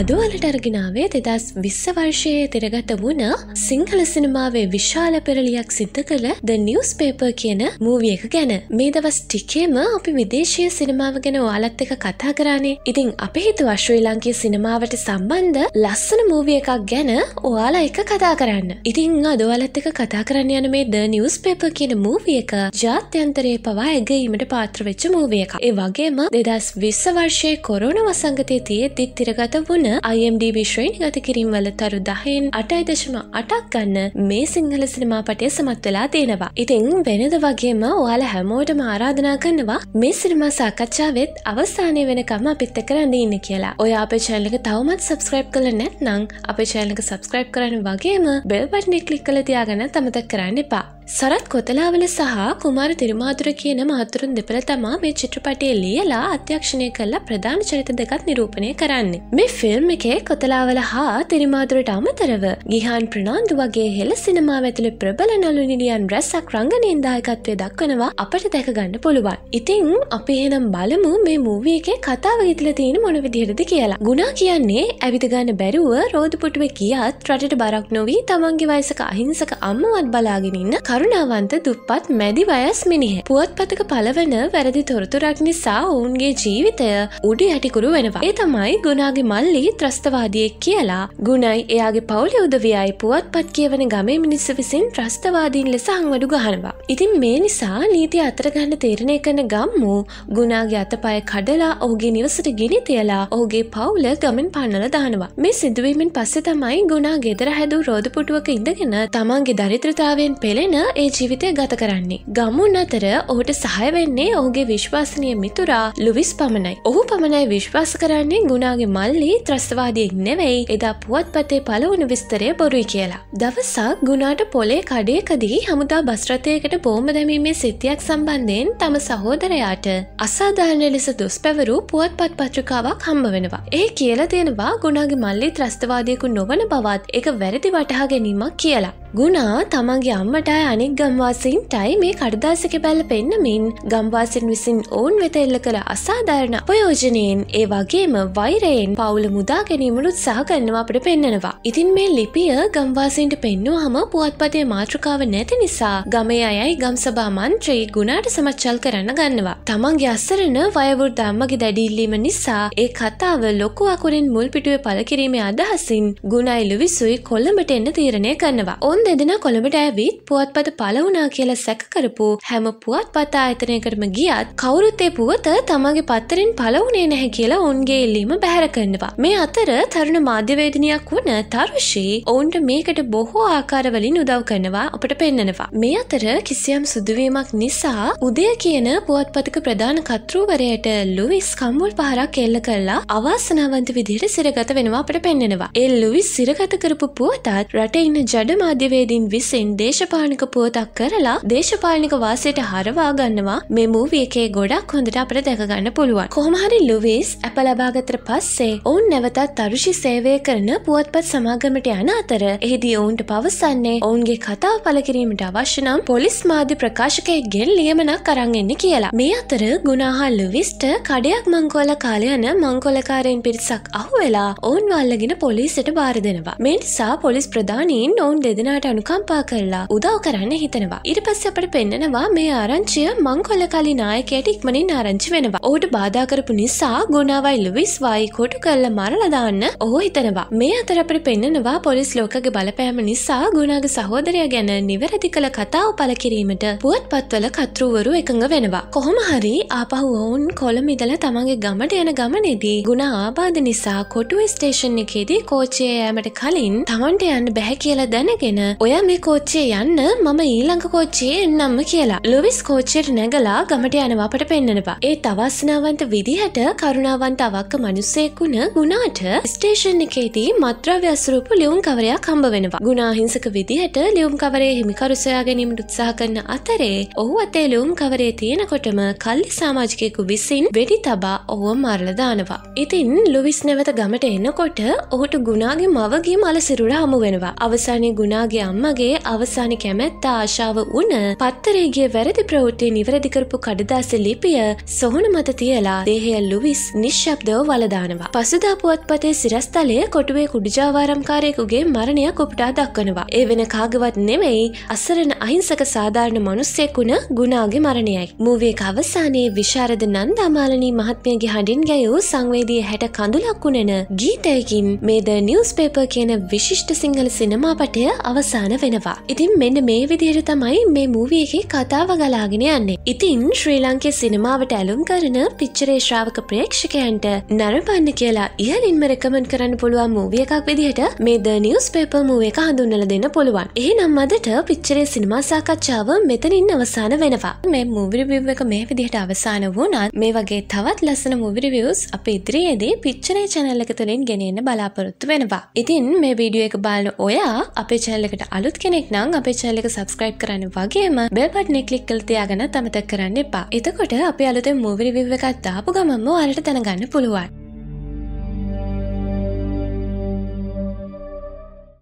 අදෝලට අරගෙනාවේ දෙදස් විස්ස වර්ෂයේ තිරගත වුණ සිංහල සිනමාවේ විශාල පෙරලියක් සිද්ධ කළ ද නිියස් පේපර් කියන මූවියක ගැන මේ දවස් ටිකේම අපි විදේශය සිනමාව ගැන ඔයාලත් එක කතා කරන්නේ ඉතින් අප හිතු අශ්‍රී ලංකයේ සිනමාවට සම්බන්ධ ලස්සන මූවිය එකක් ගැන ඔයාලා එක කතා කරන්න ඉතිං අදෝලත් එක කතා කරන්න යන මේ ද නිියස් පේපර් කියන මූවිය එක ජාත්‍යන්තරයේ පවා ඇගීමට පාත්‍රවෙච්ච මූවිය එක ඒ වගේම දෙදස් විස්ස වර්ෂයේ කොරුණ වසංගතය තියත් තිරගත වුණ තුන IMDB ශ්‍රේණි ගත කිරීම් වල තරු දහයෙන් අටයිදශම අටක් ගන්න මේ සිංහල සිනමා පටය සමත් වෙලා තියෙනවා. ඉතිං වෙනද වගේම ඔයාල හැමෝටම ආරාධනා කරනවා මේ සිනමා සාකච්ඡාවත් අවස්ථානය වෙනකම අපිත්ත කරන්න ඉන්න කියලා. ඔය අප චැනලක තවමත් සබස්ක්‍රයිබ් කළ නැත් නං අප චැනලක සබස්ක්‍රයිබ් කරන්න වගේම බෙල්බට්නෙ කලික් කල තියාගන්න තමතක් කරන්න එපා. සරත් කොතලාවල සහ කුමාර තිරිමාතුර කියන මහතුරුන් දෙපළ තමා මේ චිත්‍රපටය ලියලා අධ්‍යක්ෂණය කල්ලා ප්‍රධාන චරිත දෙකත් නිරූපණය කරන්න. මේ ෆිල්ම් එකේ කොතලාවල හා තිරිමාතුරට අමතරව ගිහාන් ප්‍රනාන්දු වගේ හෙළ සිනමා ඇතුළ ප්‍රබල නලු නිලියන් රැස්සක් රංගනයන්දායකත්වය දක්වනවා අපට දැකගන්න පුළුවන්. ඉතිං අපි එහෙනම් බලමු මේ මූවිය එකේ කතාව ඉතල තියෙන මොන විදිහටද කියලා. ගුණා කියන්නේ ඇවිදගන්න බැරුව රෝධපුටුව කියත් රටට බරක් නොවී තමන්ගේ වයිසක අහිංසක අම්මවත් බලාගෙනන්න කරු කරුණාවන්ත දුප්පත් මැදි වයස් මිනිහ. පුවත්පතක පලවන වැරදි තොරතුරක් නිසා ඔවුන්ගේ ජීවිතය උඩි යටිකුරු වෙනවා. ඒ තමයි ගුණාගේ මල්ලි ත්‍රස්තවාදියෙක් කියලා. ගුණයි එයාගේ පවුල උදවියයි පුවත්පත් කියවන ගමේ මිනිස්සු විසින් ත්‍රස්තවාදීන් ලෙස අංවඩු ගහනවා. ඉතින් මේ නිසා නීති අතරගන්න තීරණය කරන ගම්මු ගුණාගේ අතපය කඩලා ඔහුගේ නිවසට ගිනි තියලා ඔහුගේ පවුල ගමෙන් පන්නල දානවා. මේ සිදුවීමෙන් පස්සේ තමයි ගුණා ගෙදර හැදූ රෝධපුටුවක ඉඳගෙන තමන්ගේ දරිත්‍රතාවයෙන් පෙළෙන එයා ඒ ජීවිතය ගත කරන්නේ. ගම්මුන් අතර ඔහුට සහයවෙන්නේ ඔහුගේ විශ්වාසනය මිතුරා ලුවිස් පමණයි. ඔහු පමණයි විශ්වාස කරන්නේ ගුණාගේ මල්ලි ත්‍රස්වාදියෙක් නෙවෙයි එදා පුවත්පතේ පලවුණු විස්තරය බොරුයි කියලා. දවසක් ගුණාට පොලේ කඩයකදී හමුදා බස්රථයකට බෝම දැමීමේ සිද්ධියක් සම්බන්ධයෙන් තම සහෝදරයාට අසාධාරණ ලෙස දුස් පැවරු පුවත්පත් පත්‍රිකාවක් හම්බ වෙනවා. ඒ කියලා තියෙනවා ගුණාගේ මල්ලි ත්‍රස්තවාදයකු නොවන බවත් එක වැරදි වටහා ගැනීමක් කියලා. ගුණා තමන්ගේ අම්මටයි අනෙක් ගම්වාසින්ටයි මේ කඩදාසක බැල පෙන්නමින් ගම්වාසින් විසින් ඔවුන් වෙත එල්ල කළ අසාධාරණ අපයෝජනයෙන් ඒ වගේම වෛරයෙන් පවුල මුදා ගැනීමලුත් සහකරනවා අපට පෙන්නනවා. ඉතින් මේ ලිපිය ගම්වාසින්ට පෙන්නුවහම පුවත්පතේ මාතෘකාව නැති නිසා ගමේ අයයි ගම්සභා මන්ත්‍රී ගුණාට සමච්චල් කරන්න ගන්නවා. තමන්ගේ අස්සරන වයවෘද්ධ අම්මගේ දැඩිල්ලීම නිසා ඒ කතාව ලොකු අකුරින් මුල් පිටුවේ පලකිරීමේ අදහසින් ගුණයිලු විසුයි කොල්ලඹට එන්න තීරණය කරනවා. ඔන් ඔවුන් දෙදෙන කොළඹට ඇවිත් පුවත්පත පලවුනා කියලා සැකකරපු හැම පුවත් පතා අතනයකටම ගියත් කවුරුත්තේ පුවත තමගේ පත්තරින් පලවුනේ නැහැ කියලා ඔවුන්ගේ එල්ලීම බැහැර කරනවා. මේ අතර තරුණ මාධ්‍යවේදනයක් වන තරුෂී ඔවුන්ට මේකට බොහෝ ආකාරවලින් උදව් කරනවා අපට පෙන්නනවා. මේ අතර කිසියම් සුදුවීමක් නිසා උදය කියන පුවත්පතක ප්‍රධාන කතෘවරයට ලුවිස් කම්බුල් පහරක් එල්ල කරලා අවාසනාවන්ත විදිහට සිරගත වෙනවා අපට පෙන්නෙනවා. එල් ලුවිස් සිරගත කරපු පුවතත් රට ඉන්න ජඩ මාධ්‍ය විෂයවේදින් විසින් දේශපාලික පුවතක් කරලා දේශපාලික වාසයට හරවා ගන්නවා මේ මූවී එකේ ගොඩක් හොඳට අපට දැකගන්න පුළුවන් කොහොමහරි ලුවිස් අප ලබාගතර පස්සේ ඔවුන් නැවතත් අරුෂි සේවය කරන පුවත්පත් සමාගමට යන අතර එහිදී ඔවුන්ට පවසන්නේ ඔවුන්ගේ කතාව පලකිරීමට අවශ්‍යනම් පොලිස් මාධ්‍ය ප්‍රකාශකය ගෙල් ලියමනක් අරන්ගන්න කියලා මේ අතර ගුණහල් ලුවිස්ට කඩයක් මංකොල කාලයන මංකොලකාරයෙන් පිරිසක් අහුවෙලා ඔවුන් වල්ලගෙන පොලිසිට බාර දෙනවා මෙනිසා පොලිස් ප්‍රධානීන් ඔවුන් දෙදෙනට ඒවට අනුකම්පා කරලා උදව් කරන්න හිතනවා. ඉට පස්ස අපට පෙන්න්නනවා මේ ආරංචිය මංකොල්ල කලි නායකයට ඉක්මනින් ආරංචි වෙනවා. ඕට බාධාකරපු නිසා ගුණාවයි ලුවිස් වායි කොටු කල්ල මරලදාන්න ඔහු හිතනවා. මේ අතර අපට පෙන්න්නනවා පොලිස් ලෝකගේ බලපෑම නිසා ගුණාගේ සහෝදරය ගැන නිවැරදි කළ කතාව පල කිරීමට පුවත්පත්වල කතෘවරු එකඟ වෙනවා. කොහොම හරි ආපහු ඔවුන් කොළම ඉදල තමන්ගේ ගමට යන ගමනේදී ගුණ ආබාධ නිසා කොටුව ස්ටේෂන් එකේදී කෝචය යෑමට කලින් තමන්ට යන්න බැහැ කියලා දැනගෙන ඔය මේ කෝච්චේ යන්න මම ඊළඟ කෝච්චේ එන්නම්ම කියලා ලොවිස් කෝච්චයට නැගලා ගමට යනවා අපට පෙන්න්නනවා ඒ තවස්නාවන්ත විදිහට කරුණාවන්ත අවක්ක මනුස්සෙක්ුණ ගුණාට ස්ටේෂන් එකේදී මත්‍රව්‍ය අස්රූප ලියුම් කවරයක් කම්බ වෙනවා ගුණාහිංසක විදිහට ලියුම් කවරේ හිමිකරුසයා ගැනීමට උත්සා කරන අතරේ ඔහු අතේ ලියුම් කවරේ තියෙනකොටම කල්ලි සාමාජිකයෙකු විසින් වෙඩි තබා ඔහුව මරලදානවා ඉතින් ලොවිස් නැවත ගමට එන්නකොට ඔහුට ගුණාගේ මවගේ මල සිරුර හමු වෙනවා අවසානයේ ගුණාගේ එයාගේ අම්මගේ අවසාන කැමැත්ත ආශාව වුණ පත්තරේගේ වැරදි ප්‍රවෘත්ති නිවැරදිකරපු කඩදාස ලිපිය සොහුණ මත තියලා දේහය ලුවිස් නිශ්ශබ්දව වලදානවා. පසුදා පුවත්පතේ සිරස්තලය කොටුවේ කුඩිජාවාරම්කාරයෙකුගේ මරණය කොප්ටා දක්වනවා. ඒ වෙන කාගවත් නෙමෙයි අසරණ අහිංසක සාධාරණ මනුස්සෙකුණ ගුණාගේ මරණයයි. මූවේ අවසානයේ විශාරද නන්ද අමාලනී මහත්මියගේ හඬින් ගැයූ සංවේදී හැට කඳුලක් වුණන ගීතයකින් මේද නිවස්පේපර් කියන විශිෂ්ට සිංහල සිනමාපටය අව අවසාන වෙනවා. ඉතින් මෙන්න මේ විදිහට තමයි මේ මූවියහි කතාව ගලාගෙන යන්නේ. ඉතින් ශ්‍රී ලංකේ සිනමාවට ඇලුම් කරන පිච්චරේ ශ්‍රාවක ප්‍රේක්ෂකයන්ට නරපන්න කියලා ඉහලින්ම රෙකමෙන්ට් කරන්න පුළුවන් මූවිය එකක් විදිහට මේ ද නිවස් පේපර් මූව එක හඳුන්වලා දෙන්න පුළුවන්. එහෙනම් අදට පිච්චරේ සිනමා සාකච්ඡාව මෙතනින් අවසාන වෙනවා. මේ මූවි රිවිව් එක මේ විදිහට අවසාන වුණත් මේ වගේ තවත් ලස්සන මූවි රිවිව්ස් අපේ ඉදිරියේදී පිච්චරේ channel එක තුලින් ගෙනෙන්න බලාපොරොත්තු වෙනවා. ඉතින් මේ වීඩියෝ එක බලන ඔයා අපේ channel එකට අලුත් කෙනෙක් නම් අපේ චැලක සබස්ක්‍රයිබ් කරන්න වගේම බෙල්පට්න කලික් කල්තියාගන්න තමතක් කරන්න එපා එතකොට අප අලුත මූවිරිවිවකත් දාපු ගමම අලට තැනගන්න පුළුවන්